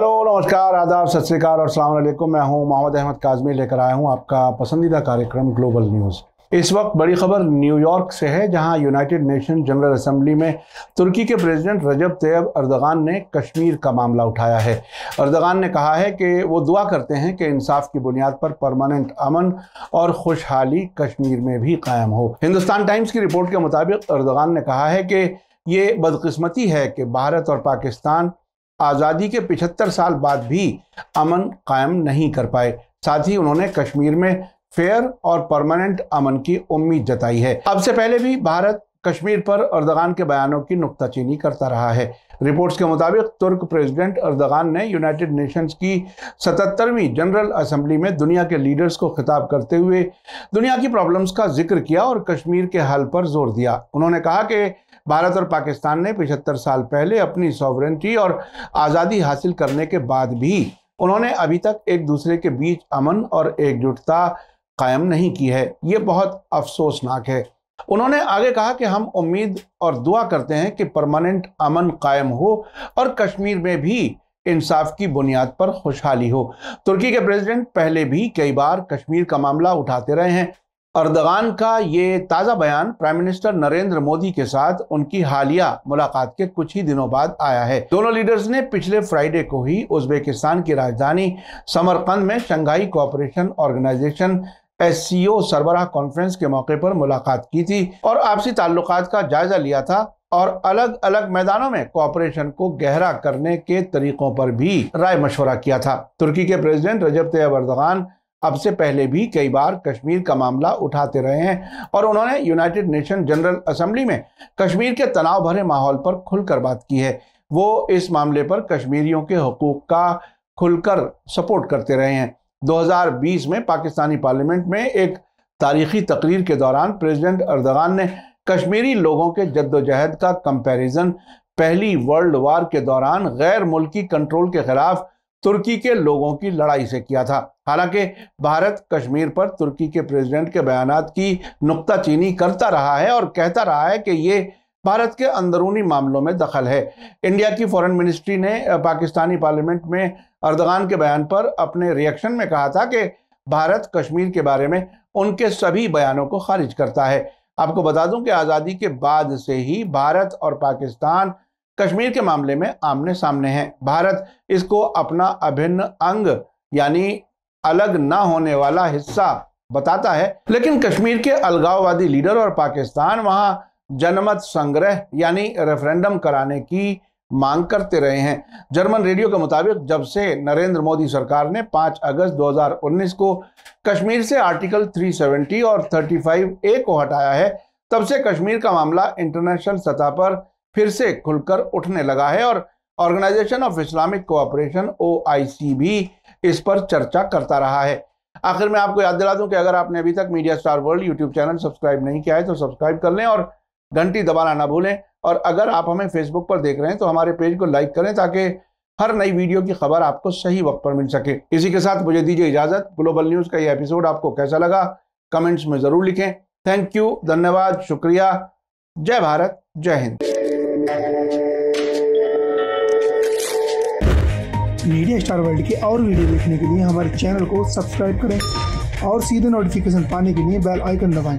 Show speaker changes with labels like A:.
A: Hello नमस्कार आदाब सत श्रीकाल और अलैकुम मैं हूं मोहम्मद अहमद काजमी लेकर आया हूं आपका पसंदीदा कार्यक्रम ग्लोबल न्यूज़ इस वक्त बड़ी खबर न्यूयॉर्क से है जहां यूनाइटेड नेशन जनरल असम्बली में तुर्की के प्रेसिडेंट रजब तैयब अर्दगान ने कश्मीर का मामला उठाया है अर्दगान ने कहा है कि वो दुआ करते हैं कि इंसाफ की बुनियाद पर परमानेंट अमन और खुशहाली कश्मीर में भी कायम हो हिंदुस्तान टाइम्स की रिपोर्ट के मुताबिक अर्दगान ने कहा है कि ये बदकस्मती है कि भारत और पाकिस्तान आज़ादी के 75 साल बाद भी अमन कायम नहीं कर पाए साथ ही उन्होंने कश्मीर में फेयर और परमानेंट अमन की उम्मीद जताई है अब से पहले भी भारत कश्मीर पर अर्दगान के बयानों की नुकताचीनी करता रहा है रिपोर्ट्स के मुताबिक तुर्क प्रेसिडेंट अर्दगान ने यूनाइटेड नेशंस की 77वीं जनरल असम्बली में दुनिया के लीडर्स को खिताब करते हुए दुनिया की प्रॉब्लम्स का जिक्र किया और कश्मीर के हल पर जोर दिया उन्होंने कहा कि भारत और पाकिस्तान ने पिछहत्तर साल पहले अपनी सॉवरेंटी और आज़ादी हासिल करने के बाद भी उन्होंने अभी तक एक दूसरे के बीच अमन और एकजुटता कायम नहीं की है ये बहुत अफसोसनाक है उन्होंने आगे कहा कि हम उम्मीद और दुआ करते हैं कि परमानेंट अमन कायम हो और कश्मीर में भी इंसाफ की बुनियाद पर खुशहाली हो तुर्की के प्रेसिडेंट पहले भी कई बार कश्मीर का मामला उठाते रहे हैं अर्दगान का ये ताज़ा बयान प्राइम मिनिस्टर नरेंद्र मोदी के साथ उनकी हालिया मुलाकात के कुछ ही दिनों बाद आया है दोनों लीडर्स ने पिछले फ्राइडे को ही उज्बेकिस्तान की राजधानी समरकंद में शंघाई कोऑपरेशन ऑर्गेनाइजेशन एस सरबराह कॉन्फ्रेंस के मौके पर मुलाकात की थी और आपसी ताल्लुक का जायजा लिया था और अलग अलग मैदानों में कॉपरेशन को गहरा करने के तरीकों पर भी राय मशवरा किया था तुर्की के प्रेसिडेंट रजब तैयब अर्दगान अब से पहले भी कई बार कश्मीर का मामला उठाते रहे हैं और उन्होंने यूनाइटेड नेशन जनरल असम्बली में कश्मीर के तनाव भरे माहौल पर खुलकर बात की है वो इस मामले पर कश्मीरियों के हकूक का खुलकर सपोर्ट करते रहे हैं 2020 में पाकिस्तानी पार्लियामेंट में एक तारीखी तकरीर के दौरान प्रेसिडेंट अर्दगान ने कश्मीरी लोगों के जद्दोजहद का कंपैरिजन पहली वर्ल्ड वार के दौरान गैर मुल्की कंट्रोल के खिलाफ तुर्की के लोगों की लड़ाई से किया था हालांकि भारत कश्मीर पर तुर्की के प्रेसिडेंट के बयान की नुकताचीनी करता रहा है और कहता रहा है कि ये भारत के अंदरूनी मामलों में दखल है इंडिया की फॉरेन मिनिस्ट्री ने पाकिस्तानी पार्लियामेंट में अर्दगान के बयान पर अपने रिएक्शन में कहा था कि भारत कश्मीर के बारे में उनके सभी बयानों को खारिज करता है आपको बता दूं कि आज़ादी के बाद से ही भारत और पाकिस्तान कश्मीर के मामले में आमने सामने हैं भारत इसको अपना अभिन्न अंग यानी अलग ना होने वाला हिस्सा बताता है लेकिन कश्मीर के अलगाववादी लीडर और पाकिस्तान वहां जनमत संग्रह यानी रेफरेंडम कराने की मांग करते रहे हैं जर्मन रेडियो के मुताबिक जब से नरेंद्र मोदी सरकार ने 5 अगस्त 2019 को कश्मीर से आर्टिकल 370 और 35 ए को हटाया है तब से कश्मीर का मामला इंटरनेशनल सतह पर फिर से खुलकर उठने लगा है और Organisation of Islamic Cooperation O भी इस पर चर्चा करता रहा है आखिर में आपको याद दिला दूं कि अगर आपने अभी तक media star world YouTube channel subscribe नहीं किया है तो सब्सक्राइब कर लें और घंटी दबाना ना भूलें और अगर आप हमें फेसबुक पर देख रहे हैं तो हमारे पेज को लाइक करें ताकि हर नई वीडियो की खबर आपको सही वक्त पर मिल सके इसी के साथ मुझे दीजिए इजाजत ग्लोबल न्यूज का यह एपिसोड आपको कैसा लगा कमेंट्स में जरूर लिखें थैंक यू धन्यवाद शुक्रिया जय भारत जय हिंद मीडिया स्टार वर्ल्ड के और वीडियो देखने के लिए हमारे चैनल को सब्सक्राइब करें और सीधे नोटिफिकेशन पाने के लिए बेल आइकन दबाएं।